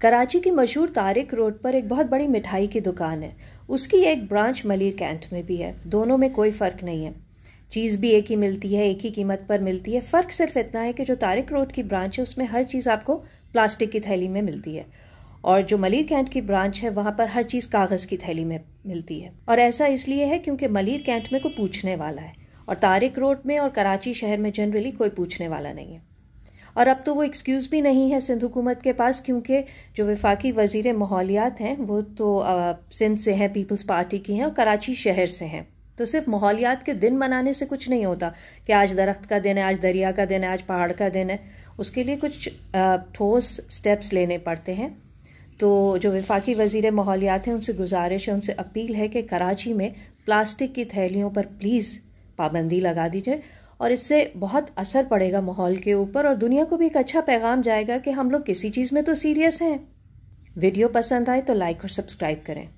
कराची की मशहूर तारिक रोड पर एक बहुत बड़ी मिठाई की दुकान है उसकी एक ब्रांच मलिर कैंट में भी है दोनों में कोई फ़र्क नहीं है चीज़ भी एक ही मिलती है एक ही कीमत पर मिलती है फ़र्क सिर्फ इतना है कि जो तारिक रोड की ब्रांच है उसमें हर चीज़ आपको प्लास्टिक की थैली में मिलती है और जो मलिर कैंट की ब्रांच है वहां पर हर चीज़ कागज़ की थैली में मिलती है और ऐसा इसलिए है क्योंकि मलिर कैंट में कोई पूछने वाला है और तारिक रोड में और कराची शहर में जनरली कोई पूछने वाला नहीं है और अब तो वो एक्सक्यूज़ भी नहीं है सिंध हुकूमत के पास क्योंकि जो विफाकी वजीर माहौलियात हैं वो तो सिंध से हैं पीपल्स पार्टी की हैं और कराची शहर से हैं तो सिर्फ माहौलियात के दिन मनाने से कुछ नहीं होता कि आज दरख्त का दिन है आज दरिया का दिन है आज पहाड़ का दिन है उसके लिए कुछ ठोस स्टेप्स लेने पड़ते हैं तो जो विफाकी वजीर माहौलियात हैं उनसे गुजारिश है उनसे अपील है कि कराची में प्लास्टिक की थैलियों पर प्लीज़ पाबंदी लगा दीजिए और इससे बहुत असर पड़ेगा माहौल के ऊपर और दुनिया को भी एक अच्छा पैगाम जाएगा कि हम लोग किसी चीज़ में तो सीरियस हैं वीडियो पसंद आए तो लाइक और सब्सक्राइब करें